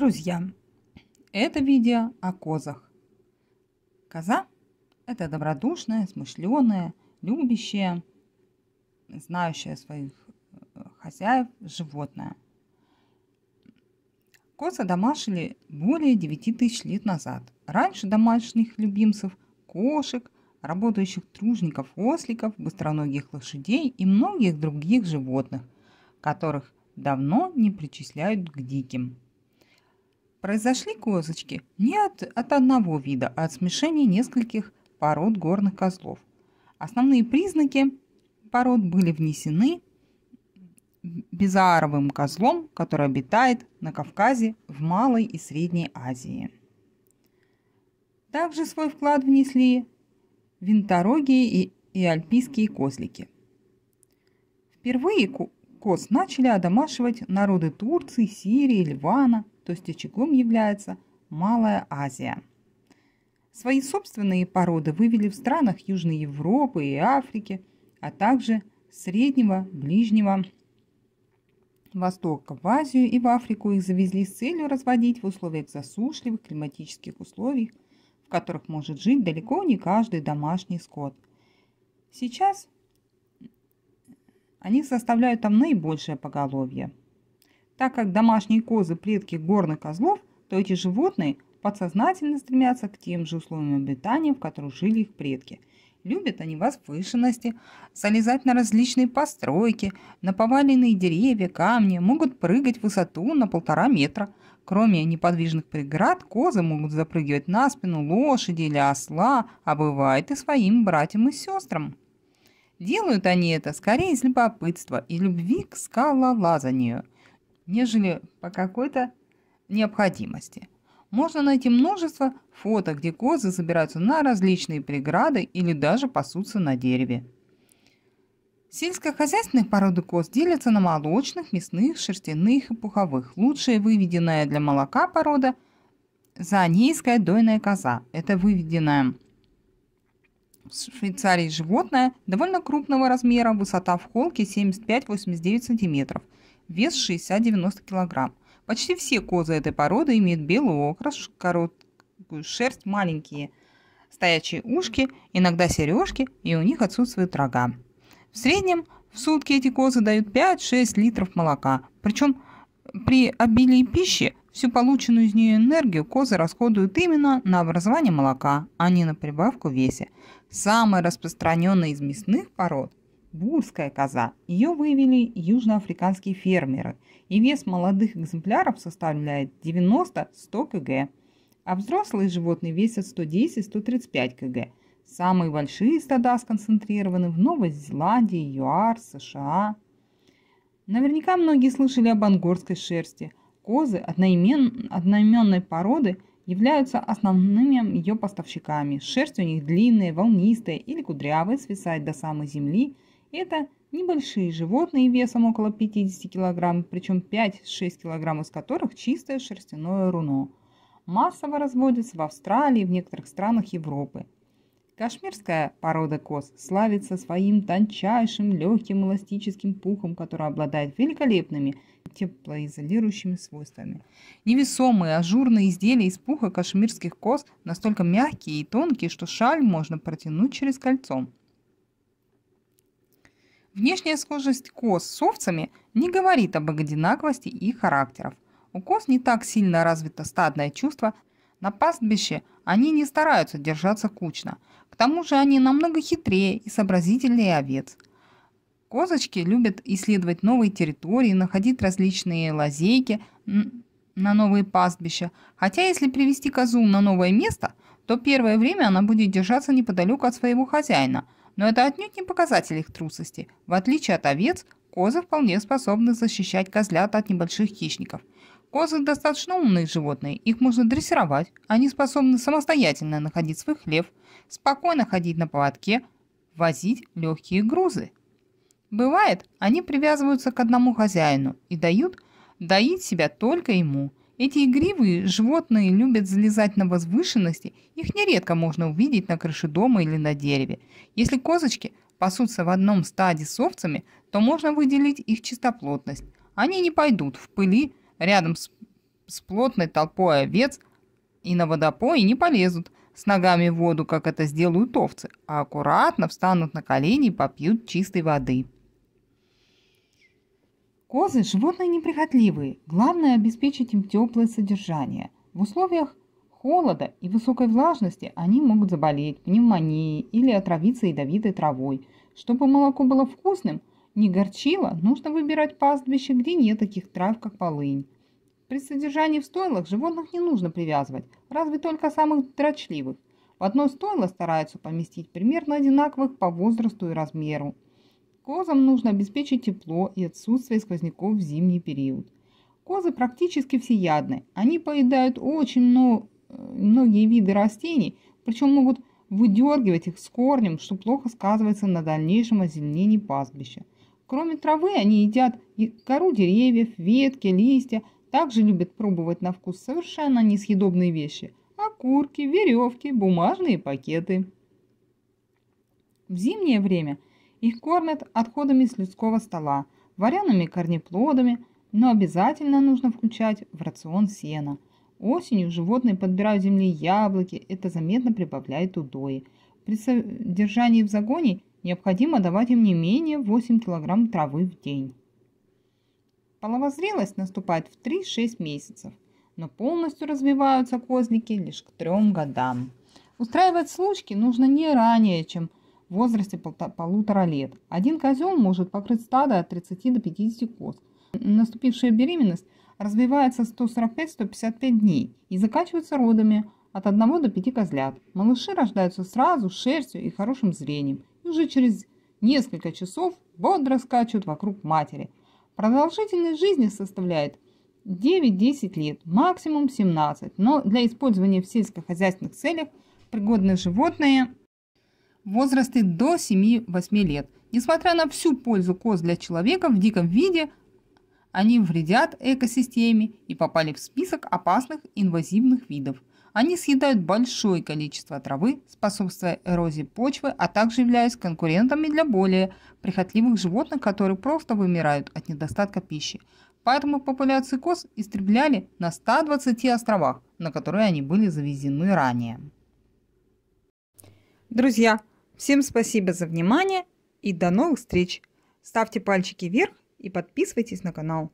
Друзья, это видео о козах. Коза – это добродушная, смышленая, любящая, знающая своих э, хозяев животное. Козы домашили более 9 тысяч лет назад. Раньше домашних любимцев – кошек, работающих тружников, осликов, быстроногих лошадей и многих других животных, которых давно не причисляют к диким – Произошли козочки не от, от одного вида, а от смешения нескольких пород горных козлов. Основные признаки пород были внесены безааровым козлом, который обитает на Кавказе, в Малой и Средней Азии. Также свой вклад внесли винторогие и, и альпийские козлики. Впервые Коц начали одомашивать народы Турции, Сирии, Ливана, то есть очагом является Малая Азия. Свои собственные породы вывели в странах Южной Европы и Африки, а также Среднего, Ближнего Востока в Азию и в Африку их завезли с целью разводить в условиях засушливых климатических условий, в которых может жить далеко не каждый домашний скот. Сейчас они составляют там наибольшее поголовье. Так как домашние козы – предки горных козлов, то эти животные подсознательно стремятся к тем же условиям обитания, в которых жили их предки. Любят они возвышенности, залезать на различные постройки, на поваленные деревья, камни, могут прыгать в высоту на полтора метра. Кроме неподвижных преград, козы могут запрыгивать на спину лошади или осла, а бывает и своим братьям и сестрам. Делают они это скорее из любопытства и любви к скалолазанию, нежели по какой-то необходимости. Можно найти множество фото, где козы забираются на различные преграды или даже пасутся на дереве. Сельскохозяйственные породы коз делятся на молочных, мясных, шерстяных и пуховых. Лучшая выведенная для молока порода – занейская дойная коза. Это выведенная в Швейцарии животное довольно крупного размера, высота в холке 75-89 см, вес 60-90 кг. Почти все козы этой породы имеют белый окрас, короткую шерсть, маленькие стоячие ушки, иногда сережки, и у них отсутствует рога. В среднем в сутки эти козы дают 5-6 литров молока, причем при обилии пищи Всю полученную из нее энергию козы расходуют именно на образование молока, а не на прибавку в весе. Самая распространенная из мясных пород – бурская коза. Ее выявили южноафриканские фермеры, и вес молодых экземпляров составляет 90-100 кг, а взрослые животные весят 110-135 кг. Самые большие стада сконцентрированы в Новой Зеландии, ЮАР, США. Наверняка многие слышали об ангорской шерсти – Козы одноимен... одноименной породы являются основными ее поставщиками. Шерсть у них длинная, волнистая или кудрявая, свисает до самой земли. Это небольшие животные весом около 50 кг, причем 5-6 кг из которых чистое шерстяное руно. Массово разводятся в Австралии и в некоторых странах Европы. Кашмирская порода коз славится своим тончайшим, легким, эластическим пухом, который обладает великолепными теплоизолирующими свойствами. Невесомые ажурные изделия из пуха кашмирских коз настолько мягкие и тонкие, что шаль можно протянуть через кольцо. Внешняя схожесть коз с овцами не говорит об одинаковости их характеров. У коз не так сильно развито стадное чувство, на пастбище они не стараются держаться кучно. К тому же они намного хитрее и сообразительнее овец. Козочки любят исследовать новые территории, находить различные лазейки на новые пастбища. Хотя если привести козу на новое место, то первое время она будет держаться неподалеку от своего хозяина. Но это отнюдь не показатель их трусости. В отличие от овец, козы вполне способны защищать козлят от небольших хищников. Козы достаточно умные животные, их можно дрессировать. Они способны самостоятельно находить свой хлеб, спокойно ходить на поводке, возить легкие грузы. Бывает, они привязываются к одному хозяину и дают доить себя только ему. Эти игривые животные любят залезать на возвышенности, их нередко можно увидеть на крыше дома или на дереве. Если козочки пасутся в одном стаде с овцами, то можно выделить их чистоплотность. Они не пойдут в пыли, рядом с, с плотной толпой овец и на водопой не полезут с ногами в воду, как это сделают овцы, а аккуратно встанут на колени и попьют чистой воды. Козы – животные неприхотливые, главное – обеспечить им теплое содержание. В условиях холода и высокой влажности они могут заболеть пневмонией или отравиться ядовитой травой. Чтобы молоко было вкусным – не горчило? нужно выбирать пастбище, где нет таких трав, как полынь. При содержании в стойлах животных не нужно привязывать, разве только самых дрочливых. В одно стойло стараются поместить примерно одинаковых по возрасту и размеру. Козам нужно обеспечить тепло и отсутствие сквозняков в зимний период. Козы практически всеядны. Они поедают очень много, э, многие виды растений, причем могут выдергивать их с корнем, что плохо сказывается на дальнейшем озеленении пастбища. Кроме травы они едят кору деревьев, ветки, листья. Также любят пробовать на вкус совершенно несъедобные вещи – окурки, веревки, бумажные пакеты. В зимнее время их кормят отходами с людского стола, вареными корнеплодами, но обязательно нужно включать в рацион сена. Осенью животные подбирают земли яблоки, это заметно прибавляет удои. При содержании в загоне – необходимо давать им не менее 8 кг травы в день. Половозрелость наступает в 3-6 месяцев, но полностью развиваются козлики лишь к 3 годам. Устраивать случки нужно не ранее, чем в возрасте полутора лет. Один козел может покрыть стадо от 30 до 50 коз. Наступившая беременность развивается 145-155 дней и заканчивается родами от 1 до 5 козлят. Малыши рождаются сразу, с шерстью и хорошим зрением уже через несколько часов бодро скачут вокруг матери. Продолжительность жизни составляет 9-10 лет, максимум 17, но для использования в сельскохозяйственных целях пригодны животные в возрасте до 7-8 лет. Несмотря на всю пользу коз для человека в диком виде, они вредят экосистеме и попали в список опасных инвазивных видов – они съедают большое количество травы, способствуя эрозии почвы, а также являясь конкурентами для более прихотливых животных, которые просто вымирают от недостатка пищи. Поэтому популяции коз истребляли на 120 островах, на которые они были завезены ранее. Друзья, всем спасибо за внимание и до новых встреч! Ставьте пальчики вверх и подписывайтесь на канал.